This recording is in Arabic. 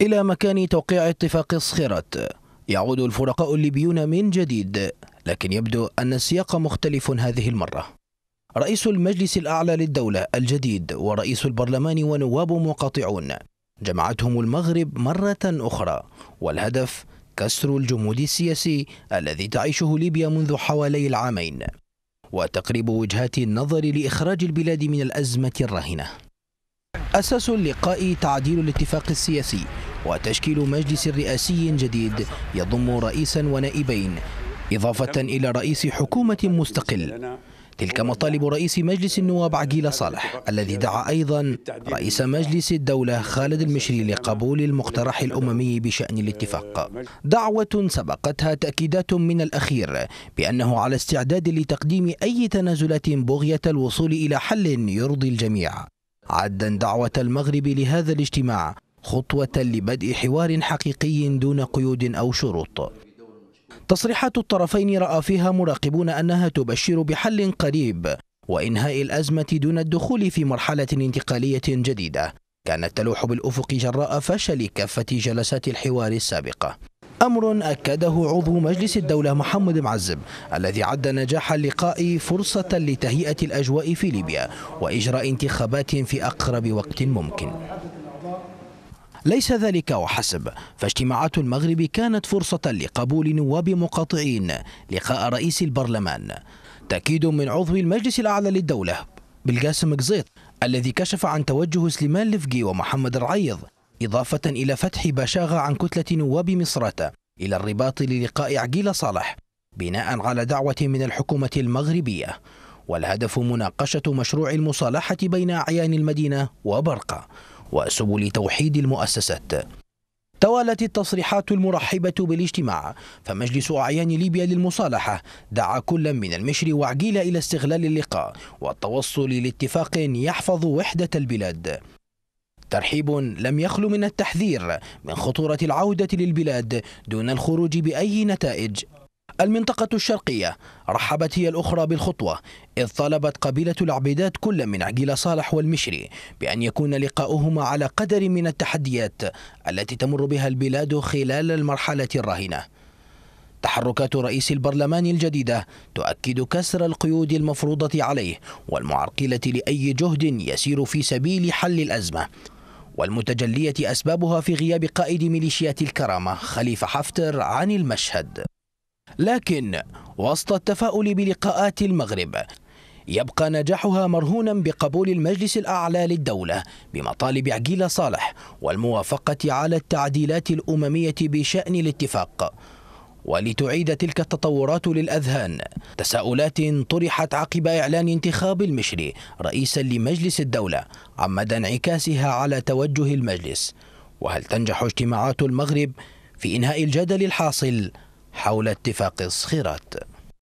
إلى مكان توقيع اتفاق صخيرات يعود الفرقاء الليبيون من جديد لكن يبدو أن السياق مختلف هذه المرة رئيس المجلس الأعلى للدولة الجديد ورئيس البرلمان ونواب مقاطعون جمعتهم المغرب مرة أخرى والهدف كسر الجمود السياسي الذي تعيشه ليبيا منذ حوالي العامين وتقريب وجهات النظر لإخراج البلاد من الأزمة الراهنة أساس اللقاء تعديل الاتفاق السياسي وتشكيل مجلس رئاسي جديد يضم رئيسا ونائبين إضافة إلى رئيس حكومة مستقل تلك مطالب رئيس مجلس النواب عقيل صالح الذي دعا أيضا رئيس مجلس الدولة خالد المشري لقبول المقترح الأممي بشأن الاتفاق دعوة سبقتها تأكيدات من الأخير بأنه على استعداد لتقديم أي تنازلات بغية الوصول إلى حل يرضي الجميع عدا دعوة المغرب لهذا الاجتماع خطوة لبدء حوار حقيقي دون قيود أو شروط تصريحات الطرفين رأى فيها مراقبون أنها تبشر بحل قريب وإنهاء الأزمة دون الدخول في مرحلة انتقالية جديدة كانت تلوح بالأفق جراء فشل كافة جلسات الحوار السابقة أمر أكده عضو مجلس الدولة محمد معزب الذي عد نجاح اللقاء فرصة لتهيئة الأجواء في ليبيا وإجراء انتخابات في أقرب وقت ممكن ليس ذلك وحسب فاجتماعات المغرب كانت فرصة لقبول نواب مقاطعين لقاء رئيس البرلمان تأكيد من عضو المجلس الأعلى للدولة بالقاسم قزيط الذي كشف عن توجه سليمان لفقي ومحمد العيض إضافة إلى فتح بشاغة عن كتلة نواب مصراتة إلى الرباط للقاء عقيل صالح بناء على دعوة من الحكومة المغربية والهدف مناقشة مشروع المصالحة بين أعيان المدينة وبرقة وسبل توحيد المؤسسات توالت التصريحات المرحبة بالاجتماع فمجلس أعيان ليبيا للمصالحة دعا كل من المشر وعقيل إلى استغلال اللقاء والتوصل لاتفاق يحفظ وحدة البلاد ترحيب لم يخلو من التحذير من خطورة العودة للبلاد دون الخروج بأي نتائج المنطقة الشرقية رحبت هي الأخرى بالخطوة إذ طلبت قبيلة العبيدات كل من عقيل صالح والمشري بأن يكون لقاؤهما على قدر من التحديات التي تمر بها البلاد خلال المرحلة الراهنة تحركات رئيس البرلمان الجديدة تؤكد كسر القيود المفروضة عليه والمعرقلة لأي جهد يسير في سبيل حل الأزمة والمتجلية أسبابها في غياب قائد ميليشيات الكرامة خليفة حفتر عن المشهد لكن وسط التفاؤل بلقاءات المغرب يبقى نجاحها مرهونا بقبول المجلس الأعلى للدولة بمطالب عقيلة صالح والموافقة على التعديلات الأممية بشأن الاتفاق ولتعيد تلك التطورات للأذهان تساؤلات طرحت عقب إعلان انتخاب المشري رئيسا لمجلس الدولة عن مدى انعكاسها على توجه المجلس وهل تنجح اجتماعات المغرب في إنهاء الجدل الحاصل حول اتفاق الصخيرات